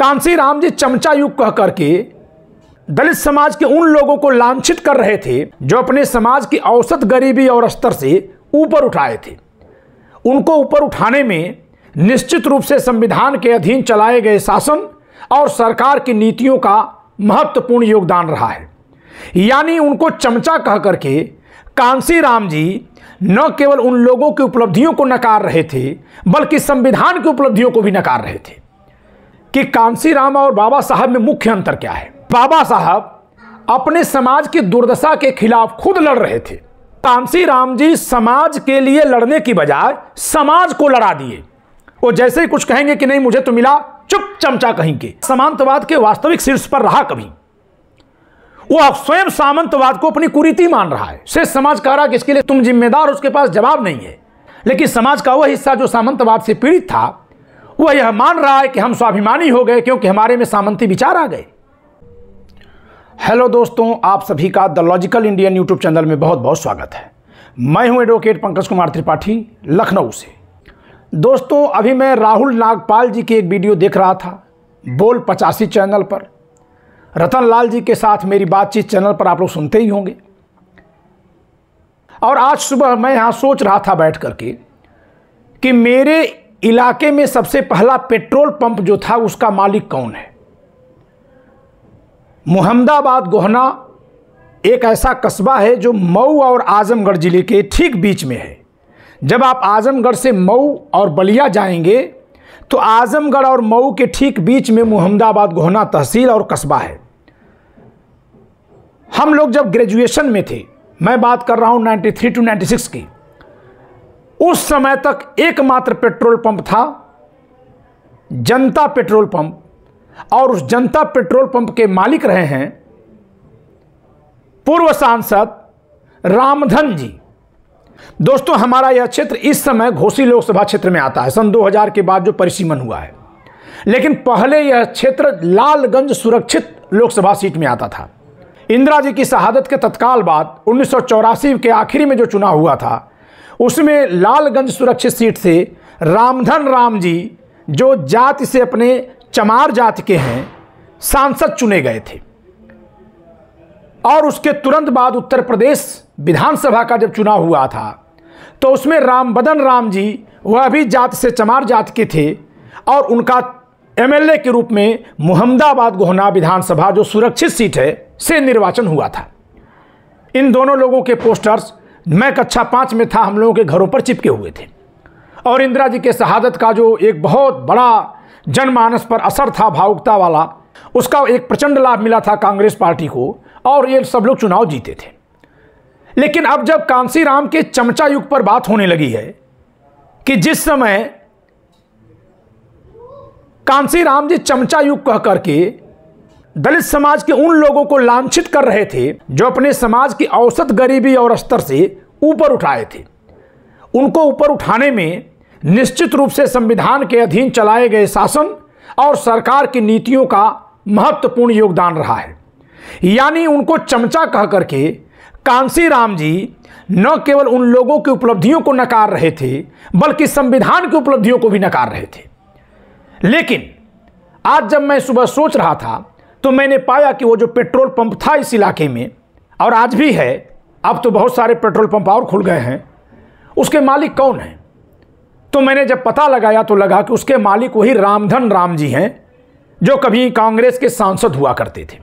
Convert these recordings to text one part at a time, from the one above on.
कांसी राम जी चमचा युग कह करके दलित समाज के उन लोगों को लांछित कर रहे थे जो अपने समाज की औसत गरीबी और स्तर से ऊपर उठाए थे उनको ऊपर उठाने में निश्चित रूप से संविधान के अधीन चलाए गए शासन और सरकार की नीतियों का महत्वपूर्ण योगदान रहा है यानी उनको चमचा कह करके कांसी राम जी न केवल उन लोगों की उपलब्धियों को नकार रहे थे बल्कि संविधान की उपलब्धियों को भी नकार रहे थे कि कांसी राम और बाबा साहब में मुख्य अंतर क्या है बाबा साहब अपने समाज की दुर्दशा के खिलाफ खुद लड़ रहे थे कांसी राम जी समाज के लिए लड़ने की बजाय समाज को लड़ा दिए वो जैसे ही कुछ कहेंगे कि नहीं मुझे तो मिला चुप चमचा कहीं के समांतवाद के वास्तविक शीर्ष पर रहा कभी वो स्वयं सामंतवाद को अपनी कुरीति मान रहा है से समाज कह रहा कि इसके लिए तुम जिम्मेदार उसके पास जवाब नहीं है लेकिन समाज का वह हिस्सा जो सामंतवाद से पीड़ित था वह यह मान रहा है कि हम स्वाभिमानी हो गए क्योंकि हमारे में सामंती विचार आ गए हेलो दोस्तों आप सभी का the Logical Indian YouTube channel में बहुत बहुत स्वागत है मैं हूं एडवोकेट पंकज कुमार त्रिपाठी लखनऊ से दोस्तों अभी मैं राहुल नागपाल जी की एक वीडियो देख रहा था बोल पचासी चैनल पर रतन लाल जी के साथ मेरी बातचीत चैनल पर आप लोग सुनते ही होंगे और आज सुबह मैं यहाँ सोच रहा था बैठ करके कि मेरे इलाके में सबसे पहला पेट्रोल पंप जो था उसका मालिक कौन है मुहम्मदाबाद गोहना एक ऐसा कस्बा है जो मऊ और आज़मगढ़ ज़िले के ठीक बीच में है जब आप आज़मगढ़ से मऊ और बलिया जाएंगे तो आज़मगढ़ और मऊ के ठीक बीच में मुहम्मदाबाद गोहना तहसील और कस्बा है हम लोग जब ग्रेजुएशन में थे मैं बात कर रहा हूँ 93 टू 96 की उस समय तक एकमात्र पेट्रोल पंप था जनता पेट्रोल पंप और उस जनता पेट्रोल पंप के मालिक रहे हैं पूर्व सांसद रामधन जी दोस्तों हमारा यह क्षेत्र इस समय घोसी लोकसभा क्षेत्र में आता है सन 2000 के बाद जो परिसीमन हुआ है लेकिन पहले यह क्षेत्र लालगंज सुरक्षित लोकसभा सीट में आता था इंदिरा जी की शहादत के तत्काल बाद उन्नीस के आखिरी में जो चुनाव हुआ था उसमें लालगंज सुरक्षित सीट से रामधन राम जी जो जाति से अपने चमार जाति के हैं सांसद चुने गए थे और उसके तुरंत बाद उत्तर प्रदेश विधानसभा का जब चुनाव हुआ था तो उसमें रामबदन राम जी वह भी जात से चमार जात के थे और उनका एमएलए के रूप में मुहम्मदाबाद गोहना विधानसभा जो सुरक्षित सीट है से निर्वाचन हुआ था इन दोनों लोगों के पोस्टर्स मैं कक्षा पाँच में था हम लोगों के घरों पर चिपके हुए थे और इंदिरा जी के शहादत का जो एक बहुत बड़ा जनमानस पर असर था भावुकता वाला उसका एक प्रचंड लाभ मिला था कांग्रेस पार्टी को और ये सब लोग चुनाव जीते थे लेकिन अब जब कांसी राम के चमचा युग पर बात होने लगी है कि जिस समय कांसी राम जी चमचा युग कह करके दलित समाज के उन लोगों को लांछित कर रहे थे जो अपने समाज की औसत गरीबी और स्तर से ऊपर उठाए थे उनको ऊपर उठाने में निश्चित रूप से संविधान के अधीन चलाए गए शासन और सरकार की नीतियों का महत्वपूर्ण योगदान रहा है यानी उनको चमचा कह करके कांसी राम जी न केवल उन लोगों की उपलब्धियों को नकार रहे थे बल्कि संविधान की उपलब्धियों को भी नकार रहे थे लेकिन आज जब मैं सुबह सोच रहा था तो मैंने पाया कि वो जो पेट्रोल पंप था इस इलाके में और आज भी है अब तो बहुत सारे पेट्रोल पंप और खुल गए हैं उसके मालिक कौन हैं तो मैंने जब पता लगाया तो लगा कि उसके मालिक वही रामधन राम जी हैं जो कभी कांग्रेस के सांसद हुआ करते थे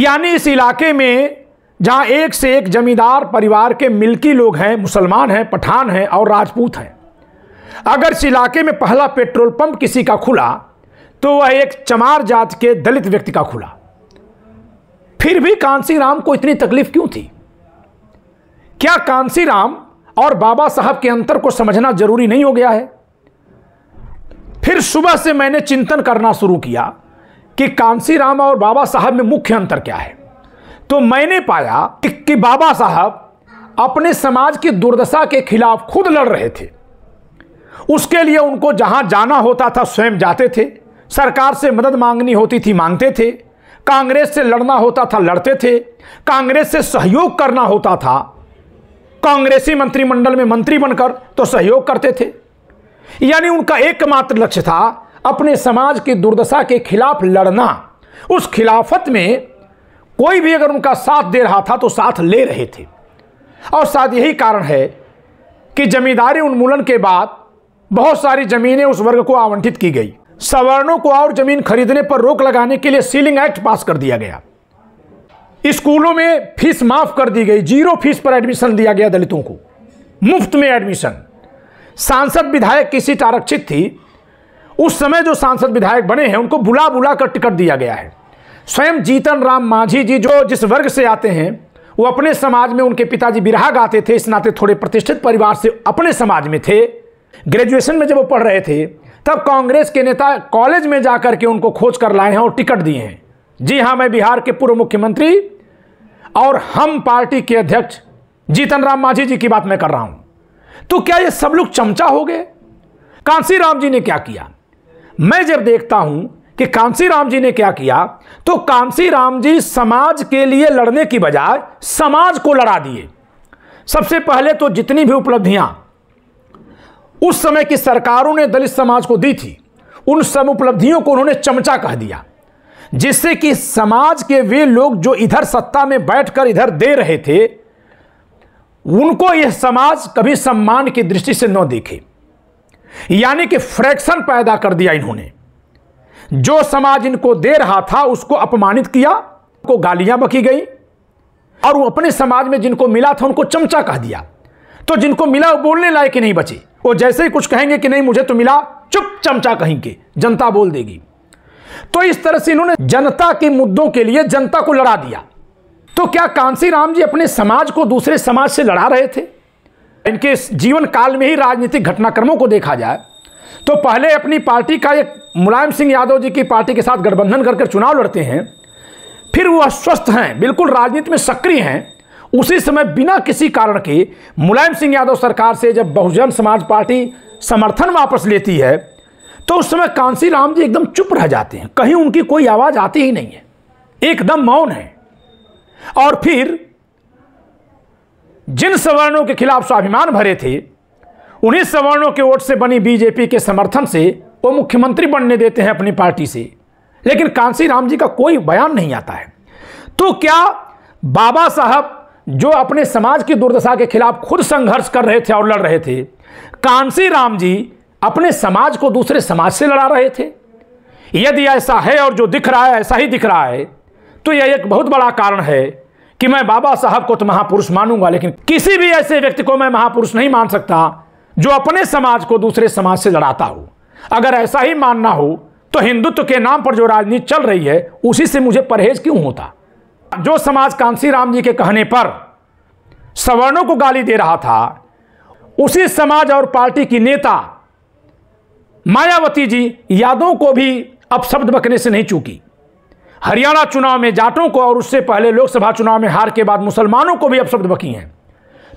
यानी इस इलाके में जहाँ एक से एक जमींदार परिवार के मिल्की लोग हैं मुसलमान हैं पठान हैं और राजपूत हैं अगर इस इलाके में पहला पेट्रोल पंप किसी का खुला तो वह एक चमार जात के दलित व्यक्ति का खुला फिर भी कांसी राम को इतनी तकलीफ क्यों थी क्या कांसी राम और बाबा साहब के अंतर को समझना जरूरी नहीं हो गया है फिर सुबह से मैंने चिंतन करना शुरू किया कि कांसी राम और बाबा साहब में मुख्य अंतर क्या है तो मैंने पाया कि, कि बाबा साहब अपने समाज की दुर्दशा के खिलाफ खुद लड़ रहे थे उसके लिए उनको जहां जाना होता था स्वयं जाते थे सरकार से मदद मांगनी होती थी मांगते थे कांग्रेस से लड़ना होता था लड़ते थे कांग्रेस से सहयोग करना होता था कांग्रेसी मंत्रिमंडल में मंत्री बनकर तो सहयोग करते थे यानी उनका एकमात्र लक्ष्य था अपने समाज की दुर्दशा के खिलाफ लड़ना उस खिलाफत में कोई भी अगर उनका साथ दे रहा था तो साथ ले रहे थे और साथ यही कारण है कि जमींदारी उन्मूलन के बाद बहुत सारी ज़मीनें उस वर्ग को आवंटित की गई सवर्णों को और जमीन खरीदने पर रोक लगाने के लिए सीलिंग एक्ट पास कर दिया गया स्कूलों में फीस माफ कर दी गई जीरो फीस पर एडमिशन दिया गया दलितों को मुफ्त में एडमिशन सांसद विधायक की सीट आरक्षित थी उस समय जो सांसद विधायक बने हैं उनको बुला बुला कर टिकट दिया गया है स्वयं जीतन राम मांझी जी जो जिस वर्ग से आते हैं वो अपने समाज में उनके पिताजी बिरहा गाते थे इस नाते थोड़े प्रतिष्ठित परिवार से अपने समाज में थे ग्रेजुएशन में जब वो पढ़ रहे थे तब कांग्रेस के नेता कॉलेज में जाकर के उनको खोज कर लाए हैं और टिकट दिए हैं जी हां मैं बिहार के पूर्व मुख्यमंत्री और हम पार्टी के अध्यक्ष जीतन राम मांझी जी की बात मैं कर रहा हूं तो क्या ये सब लोग चमचा हो गए कांसी राम जी ने क्या किया मैं जब देखता हूं कि कांसी राम जी ने क्या किया तो कांसी राम जी समाज के लिए लड़ने की बजाय समाज को लड़ा दिए सबसे पहले तो जितनी भी उपलब्धियां उस समय की सरकारों ने दलित समाज को दी थी उन सब उपलब्धियों को उन्होंने चमचा कह दिया जिससे कि समाज के वे लोग जो इधर सत्ता में बैठकर इधर दे रहे थे उनको यह समाज कभी सम्मान की दृष्टि से न देखे यानी कि फ्रैक्शन पैदा कर दिया इन्होंने जो समाज इनको दे रहा था उसको अपमानित किया को गालियां बकी गई और वो अपने समाज में जिनको मिला था उनको चमचा कह दिया तो जिनको मिला वो बोलने लायक ही नहीं बचे वो जैसे ही कुछ कहेंगे कि नहीं मुझे तो मिला चुप चमचा कहीं के जनता बोल देगी तो इस तरह से इन्होंने जनता के मुद्दों के लिए जनता को लड़ा दिया तो क्या कांसी राम जी अपने समाज को दूसरे समाज से लड़ा रहे थे इनके जीवन काल में ही राजनीतिक घटनाक्रमों को देखा जाए तो पहले अपनी पार्टी का एक मुलायम सिंह यादव जी की पार्टी के साथ गठबंधन करके चुनाव लड़ते हैं फिर वह अस्वस्थ हैं बिल्कुल राजनीति में सक्रिय हैं उसी समय बिना किसी कारण के मुलायम सिंह यादव सरकार से जब बहुजन समाज पार्टी समर्थन वापस लेती है तो उस समय कांसी राम जी एकदम चुप रह जाते हैं कहीं उनकी कोई आवाज़ आती ही नहीं है एकदम मौन है और फिर जिन सवर्णों के खिलाफ स्वाभिमान भरे थे उन्हीं सवर्णों के वोट से बनी बीजेपी के समर्थन से वो मुख्यमंत्री बनने देते हैं अपनी पार्टी से लेकिन कांसी राम जी का कोई बयान नहीं आता है तो क्या बाबा साहब जो अपने समाज की दुर्दशा के खिलाफ खुद संघर्ष कर रहे थे और लड़ रहे थे कांसी राम जी अपने समाज को दूसरे समाज से लड़ा रहे थे यदि ऐसा है और जो दिख रहा है ऐसा ही दिख रहा है तो यह एक बहुत बड़ा कारण है कि मैं बाबा साहब को तो महापुरुष मानूंगा लेकिन किसी भी ऐसे व्यक्ति को मैं महापुरुष नहीं मान सकता जो अपने समाज को दूसरे समाज से लड़ाता हो अगर ऐसा ही मानना हो तो हिंदुत्व के नाम पर जो राजनीति चल रही है उसी से मुझे परहेज क्यों होता जो समाज कांसी राम जी के कहने पर सवर्णों को गाली दे रहा था उसी समाज और पार्टी की नेता मायावती जी यादों को भी अपशब्द बकने से नहीं चूकी हरियाणा चुनाव में जाटों को और उससे पहले लोकसभा चुनाव में हार के बाद मुसलमानों को भी अपशब्द बकी हैं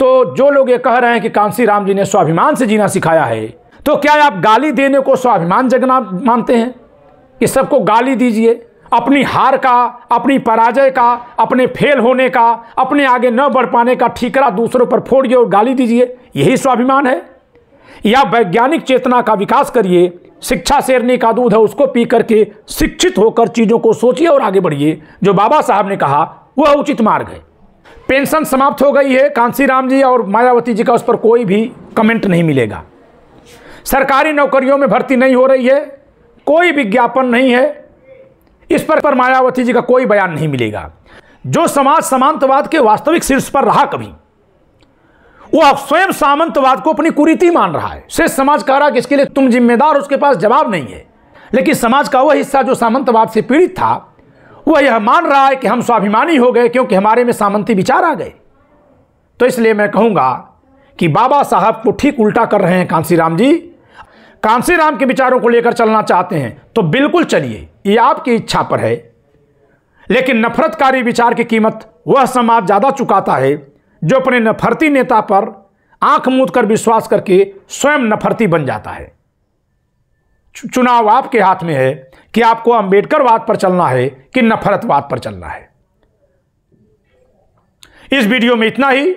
तो जो लोग ये कह रहे हैं कि कांसी राम जी ने स्वाभिमान से जीना सिखाया है तो क्या आप गाली देने को स्वाभिमान जगना मानते हैं कि सबको गाली दीजिए अपनी हार का अपनी पराजय का अपने फेल होने का अपने आगे न बढ़ पाने का ठीकरा दूसरों पर फोड़िए और गाली दीजिए यही स्वाभिमान है या वैज्ञानिक चेतना का विकास करिए शिक्षा शेरनी का दूध है उसको पी करके शिक्षित होकर चीज़ों को सोचिए और आगे बढ़िए जो बाबा साहब ने कहा वह उचित मार्ग है पेंशन समाप्त हो गई है कांसी राम जी और मायावती जी का उस पर कोई भी कमेंट नहीं मिलेगा सरकारी नौकरियों में भर्ती नहीं हो रही है कोई विज्ञापन नहीं है इस पर, पर मायावती जी का कोई बयान नहीं मिलेगा जो समाज सामंतवाद के वास्तविक शीर्ष पर रहा कभी वह स्वयं सामंतवाद को अपनी कुरीति मान रहा है शेष समाज कह रहा कि इसके लिए तुम जिम्मेदार उसके पास जवाब नहीं है लेकिन समाज का वह हिस्सा जो सामंतवाद से पीड़ित था वह यह मान रहा है कि हम स्वाभिमानी हो गए क्योंकि हमारे में सामंती विचार आ गए तो इसलिए मैं कहूंगा कि बाबा साहब को ठीक उल्टा कर रहे हैं कांसीराम जी कांसीराम के विचारों को लेकर चलना चाहते हैं तो बिल्कुल चलिए ये आपकी इच्छा पर है लेकिन नफरतकारी विचार की कीमत वह समाज ज़्यादा चुकाता है जो अपने नफरती नेता पर आंख मूंद कर विश्वास करके स्वयं नफरती बन जाता है चुनाव आपके हाथ में है कि आपको अंबेडकर वाद पर चलना है कि नफरत वाद पर चलना है इस वीडियो में इतना ही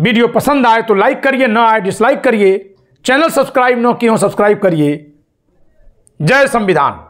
वीडियो पसंद आए तो लाइक करिए न आए डिसलाइक करिए चैनल सब्सक्राइब न किए हो सब्सक्राइब करिए जय संविधान